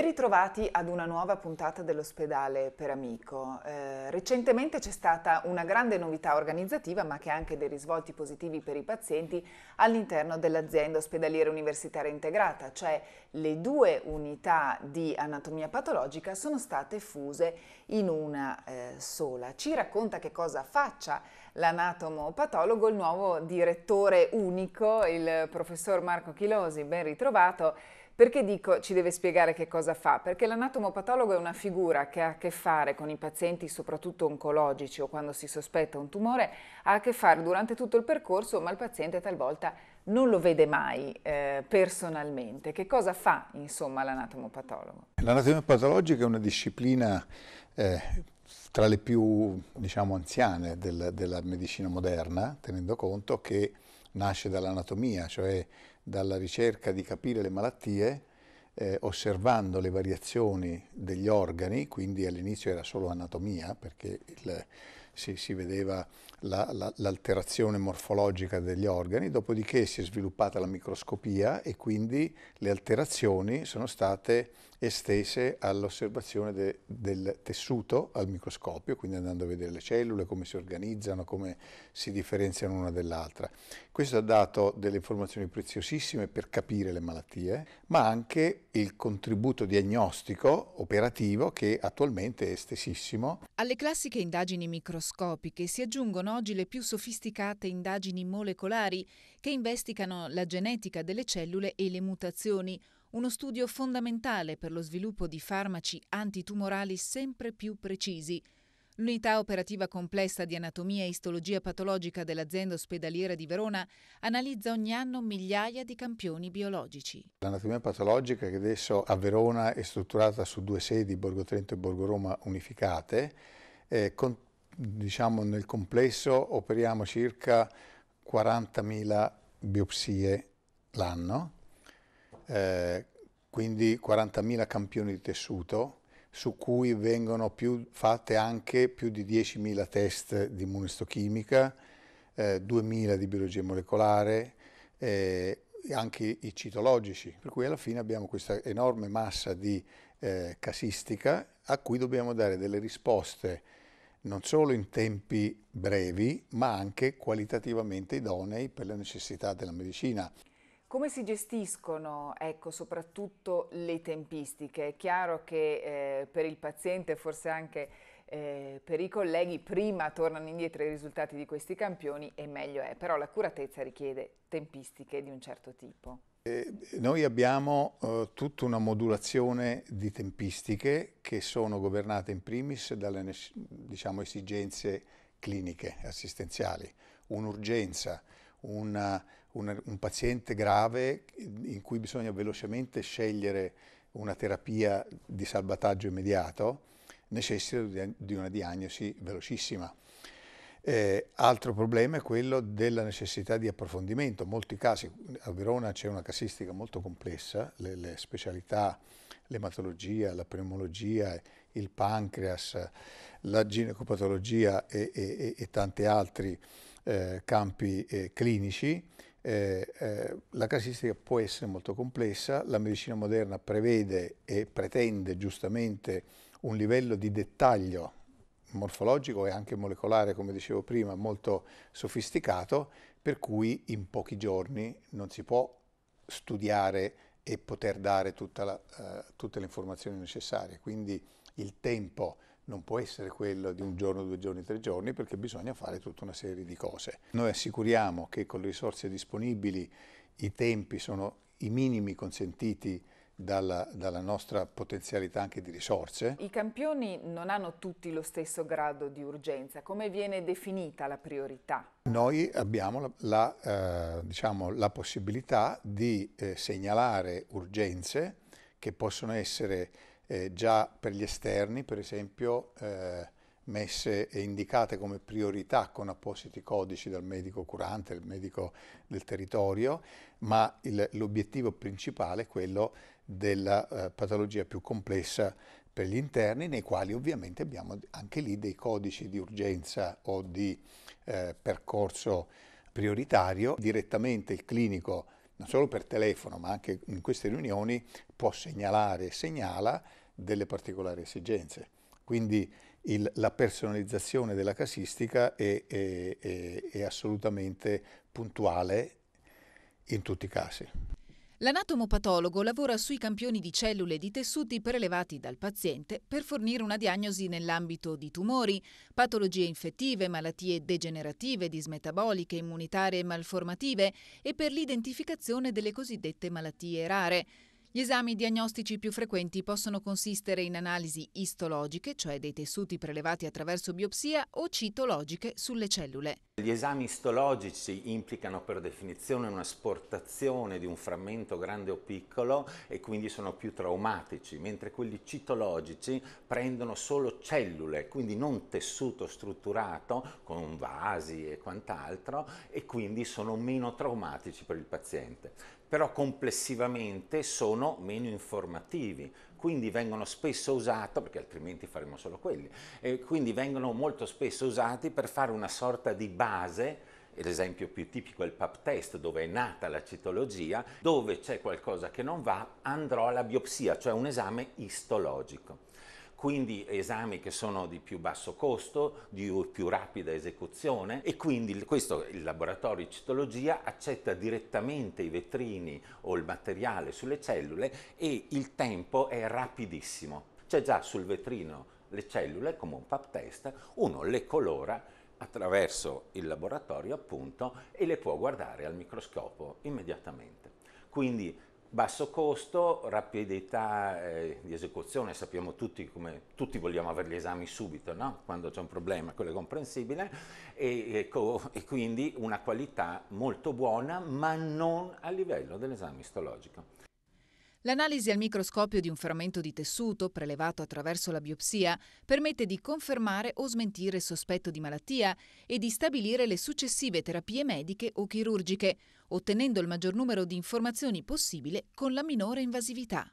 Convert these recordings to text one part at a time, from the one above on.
Ben ritrovati ad una nuova puntata dell'ospedale per amico. Eh, recentemente c'è stata una grande novità organizzativa ma che ha anche dei risvolti positivi per i pazienti all'interno dell'azienda ospedaliera universitaria integrata, cioè le due unità di anatomia patologica sono state fuse in una eh, sola. Ci racconta che cosa faccia l'anatomo patologo il nuovo direttore unico, il professor Marco Chilosi. Ben ritrovato. Perché dico ci deve spiegare che cosa fa? Perché l'anatomopatologo è una figura che ha a che fare con i pazienti, soprattutto oncologici o quando si sospetta un tumore, ha a che fare durante tutto il percorso, ma il paziente talvolta non lo vede mai eh, personalmente. Che cosa fa, insomma, l'anatomopatologo? L'anatomia è una disciplina eh, tra le più, diciamo, anziane del, della medicina moderna, tenendo conto che nasce dall'anatomia, cioè dalla ricerca di capire le malattie eh, osservando le variazioni degli organi, quindi all'inizio era solo anatomia perché il, si, si, vedeva la, la, l'alterazione morfologica degli organi, dopodiché si è sviluppata la microscopia e quindi le alterazioni sono state estese all'osservazione de, del tessuto al microscopio, quindi andando a vedere le cellule, come si organizzano, come si differenziano una dall'altra. Questo ha dato delle informazioni preziosissime per capire le malattie, ma anche il contributo diagnostico operativo che attualmente è estesissimo. Alle classiche indagini microscopiche si aggiungono oggi le più sofisticate indagini molecolari che investigano la genetica delle cellule e le mutazioni, uno studio fondamentale per lo sviluppo di farmaci antitumorali sempre più precisi. L'unità operativa complessa di anatomia e istologia patologica dell'azienda ospedaliera di Verona analizza ogni anno migliaia di campioni biologici. L'anatomia patologica che adesso a Verona è strutturata su due sedi, Borgo Trento e Borgo Roma unificate, eh, con, diciamo, nel complesso operiamo circa 40.000 biopsie l'anno eh, quindi 40.000 campioni di tessuto su cui vengono più, fatte anche più di 10.000 test di immunistochimica, eh, 2.000 di biologia molecolare, eh, anche i citologici, per cui alla fine abbiamo questa enorme massa di eh, casistica a cui dobbiamo dare delle risposte non solo in tempi brevi, ma anche qualitativamente idonei per le necessità della medicina. Come si gestiscono, ecco, soprattutto le tempistiche? È chiaro che eh, per il paziente, forse anche eh, per i colleghi, prima tornano indietro i risultati di questi campioni e meglio è, però l'accuratezza richiede tempistiche di un certo tipo. Eh, noi abbiamo eh, tutta una modulazione di tempistiche che sono governate in primis dalle diciamo, esigenze cliniche, assistenziali, un'urgenza, una, una, un paziente grave in cui bisogna velocemente scegliere una terapia di salvataggio immediato, necessita di una diagnosi velocissima. Eh, altro problema è quello della necessità di approfondimento. In molti casi, a Verona c'è una casistica molto complessa, le, le specialità, l'ematologia, la pneumologia, il pancreas, la ginecopatologia e, e, e, e tanti altri eh, campi eh, clinici. Eh, eh, la casistica può essere molto complessa, la medicina moderna prevede e pretende giustamente un livello di dettaglio morfologico e anche molecolare, come dicevo prima, molto sofisticato, per cui in pochi giorni non si può studiare e poter dare la, eh, tutte le informazioni necessarie. Quindi il tempo non può essere quello di un giorno, due giorni, tre giorni, perché bisogna fare tutta una serie di cose. Noi assicuriamo che con le risorse disponibili i tempi sono i minimi consentiti dalla, dalla, nostra potenzialità anche di risorse. I campioni non hanno tutti lo stesso grado di urgenza, come viene definita la priorità? Noi abbiamo la, la, eh, diciamo, la possibilità di eh, segnalare urgenze che possono essere eh, già per gli esterni, per esempio, eh, messe e indicate come priorità con appositi codici dal medico curante, il medico del territorio, ma il, l'obiettivo principale è quello della eh, patologia più complessa per gli interni, nei quali ovviamente abbiamo anche lì dei codici di urgenza o di eh, percorso prioritario. Direttamente il clinico non solo per telefono ma anche in queste riunioni può segnalare e segnala delle particolari esigenze. Quindi il, la personalizzazione della casistica è, è, è, è assolutamente puntuale in tutti i casi. L'anatomopatologo lavora sui campioni di cellule e di tessuti prelevati dal paziente per fornire una diagnosi nell'ambito di tumori, patologie infettive, malattie degenerative, dismetaboliche, immunitarie e malformative e per l'identificazione delle cosiddette malattie rare. Gli esami diagnostici più frequenti possono consistere in analisi istologiche, cioè dei tessuti prelevati attraverso biopsia, o citologiche sulle cellule. Gli esami istologici implicano per definizione un'asportazione di un frammento grande o piccolo e quindi sono più traumatici, mentre quelli citologici prendono solo cellule, quindi non tessuto strutturato con vasi e quant'altro e quindi sono meno traumatici per il paziente però complessivamente sono meno informativi, quindi vengono spesso usati, perché altrimenti faremo solo quelli, eh, quindi vengono molto spesso usati per fare una sorta di base l'esempio più tipico è il pap test dove è nata la citologia, dove c'è qualcosa che non va andrò alla biopsia, cioè un esame istologico quindi esami che sono di più basso costo, di più rapida esecuzione e quindi questo il laboratorio di citologia accetta direttamente i vetrini o il materiale sulle cellule e il tempo è rapidissimo. C'è già sul vetrino le cellule come un pap test, uno le colora attraverso il laboratorio appunto e le può guardare al microscopio immediatamente. Quindi Basso costo, rapidità eh, di esecuzione, sappiamo tutti come tutti vogliamo avere gli esami subito, no? quando c'è un problema, quello è comprensibile, e, e, co e, quindi una qualità molto buona ma non a livello dell'esame istologico. L'analisi al microscopio di un frammento di tessuto, prelevato attraverso la biopsia, permette di confermare o smentire il sospetto di malattia e di stabilire le successive terapie mediche o chirurgiche, ottenendo il maggior numero di informazioni possibile con la minore invasività.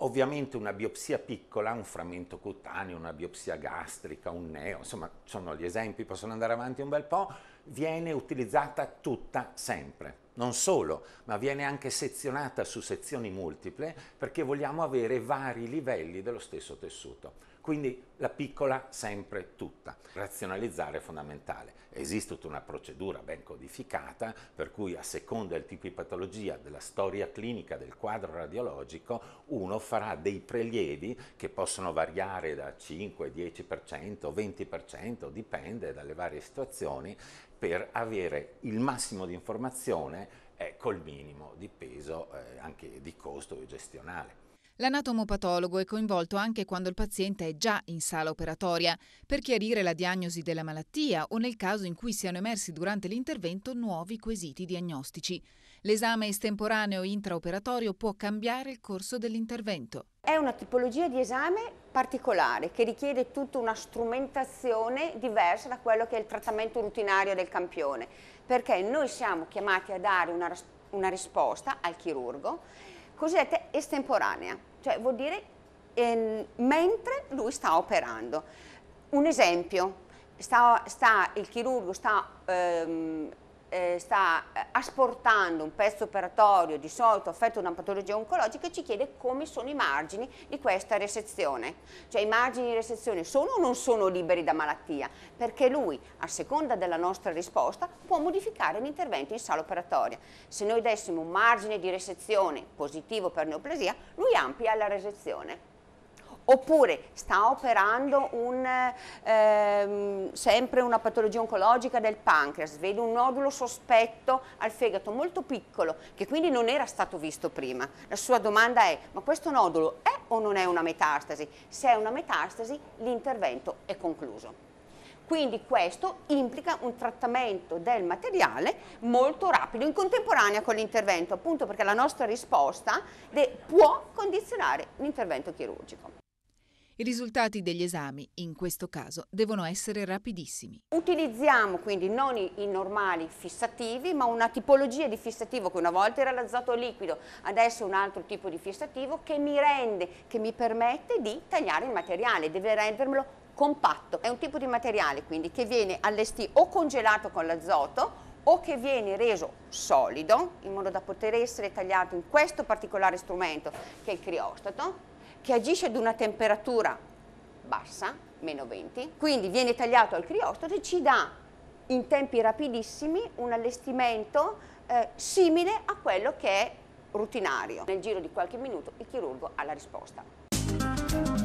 Ovviamente una biopsia piccola, un frammento cutaneo, una biopsia gastrica, un neo, insomma sono gli esempi, possono andare avanti un bel po', viene utilizzata tutta sempre. Non solo, ma viene anche sezionata su sezioni multiple perché vogliamo avere vari livelli dello stesso tessuto. Quindi la piccola sempre tutta. Razionalizzare è fondamentale. Esiste tutta una procedura ben codificata per cui a seconda del tipo di patologia, della storia clinica, del quadro radiologico, uno farà dei prelievi che possono variare da 5, 10%, 20%, dipende dalle varie situazioni, per avere il massimo di informazione eh, col minimo di peso eh, anche di costo gestionale. L'anatomopatologo è coinvolto anche quando il paziente è già in sala operatoria, per chiarire la diagnosi della malattia o nel caso in cui siano emersi durante l'intervento nuovi quesiti diagnostici. L'esame estemporaneo intraoperatorio può cambiare il corso dell'intervento. È una tipologia di esame particolare che richiede tutta una strumentazione diversa da quello che è il trattamento rutinario del campione, perché noi siamo chiamati a dare una, una risposta al chirurgo cosiddetta estemporanea, cioè vuol dire eh, mentre lui sta operando. Un esempio, sta, sta, il chirurgo sta ehm, eh, sta eh, asportando un pezzo operatorio di solito affetto da una patologia oncologica ci chiede come sono i margini di questa resezione, cioè i margini di resezione sono o non sono liberi da malattia, perché lui a seconda della nostra risposta può modificare l'intervento in sala operatoria. Se noi dessimo un margine di resezione positivo per neoplasia, lui amplia la resezione oppure sta operando un, ehm, sempre una patologia oncologica del pancreas, vede un nodulo sospetto al fegato molto piccolo che quindi non era stato visto prima. La sua domanda è ma questo nodulo è o non è una metastasi? Se è una metastasi l'intervento è concluso. Quindi questo implica un trattamento del materiale molto rapido, in contemporanea con l'intervento, appunto perché la nostra risposta può condizionare l'intervento chirurgico. I risultati degli esami, in questo caso, devono essere rapidissimi. Utilizziamo quindi non i, i, normali fissativi, ma una tipologia di fissativo che una volta era l'azoto liquido, adesso è un altro tipo di fissativo che mi rende, che mi permette di tagliare il materiale, deve rendermelo compatto. È un tipo di materiale quindi che viene allestito o congelato con l'azoto o che viene reso solido in modo da poter essere tagliato in questo particolare strumento che è il criostato che agisce ad una temperatura bassa, meno 20, quindi viene tagliato al criostato e ci dà in tempi rapidissimi un allestimento eh, simile a quello che è rutinario. Nel giro di qualche minuto il chirurgo ha la risposta.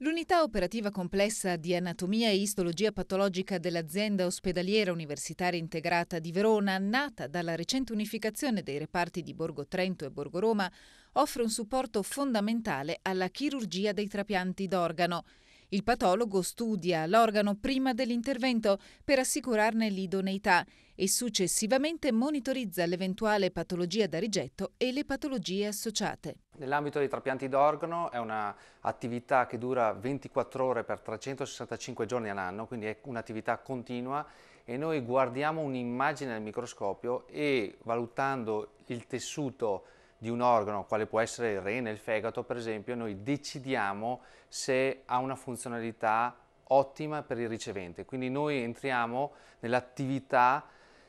L'unità operativa complessa di anatomia e istologia patologica dell'azienda ospedaliera universitaria integrata di Verona, nata dalla recente unificazione dei reparti di Borgo Trento e Borgo Roma, offre un supporto fondamentale alla chirurgia dei trapianti d'organo. Il patologo studia l'organo prima dell'intervento per assicurarne l'idoneità e successivamente monitorizza l'eventuale patologia da rigetto e le patologie associate. Nell'ambito dei trapianti d'organo è un'attività che dura 24 ore per 365 giorni all'anno, quindi è un'attività continua e noi guardiamo un'immagine al microscopio e valutando il tessuto di un organo, quale può essere il rene, il fegato per esempio, noi decidiamo se ha una funzionalità ottima per il ricevente. Quindi noi entriamo nell'attività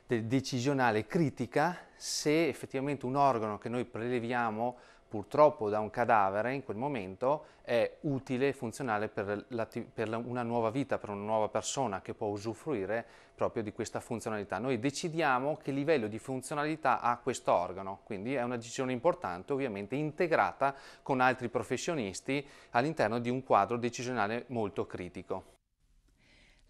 decisionale critica se effettivamente un organo che noi preleviamo purtroppo da un cadavere in quel momento è utile e funzionale per, per una nuova vita, per una nuova persona che può usufruire proprio di questa funzionalità. Noi decidiamo che livello di funzionalità ha questo organo, quindi è una decisione importante, ovviamente integrata con altri professionisti all'interno di un quadro decisionale molto critico.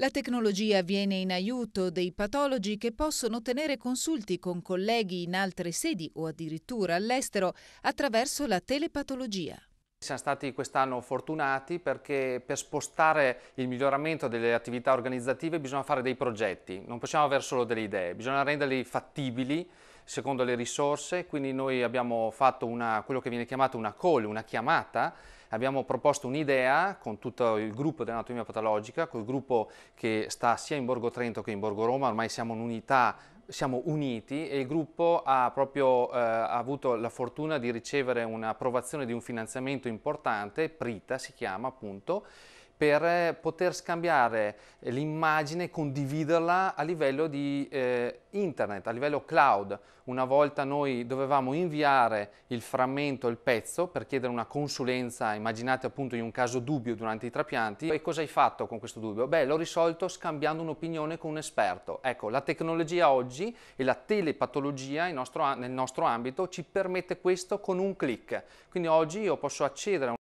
La tecnologia viene in aiuto dei patologi che possono tenere consulti con colleghi in altre sedi o addirittura all'estero attraverso la telepatologia. Siamo stati quest'anno fortunati perché per spostare il miglioramento delle attività organizzative bisogna fare dei progetti, non possiamo avere solo delle idee, bisogna renderli fattibili secondo le risorse, quindi noi abbiamo fatto una, quello che viene chiamato una call, una chiamata abbiamo proposto un'idea con tutto il gruppo dell'anatomia patologica, col gruppo che sta sia in Borgo Trento che in Borgo Roma, ormai siamo un'unità siamo uniti e il gruppo ha proprio eh, ha avuto la fortuna di ricevere un'approvazione di un finanziamento importante, Prita si chiama appunto, per eh, poter scambiare eh, l'immagine, e condividerla a livello di eh, internet, a livello cloud. Una volta noi dovevamo inviare il frammento, il pezzo per chiedere una consulenza, immaginate appunto in un caso dubbio durante i trapianti, e cosa hai fatto con questo dubbio? Beh, l'ho risolto scambiando un'opinione con un esperto. Ecco, la tecnologia oggi e la telepatologia nostro, nel nostro ambito ci permette questo con un clic. Quindi oggi io posso accedere a un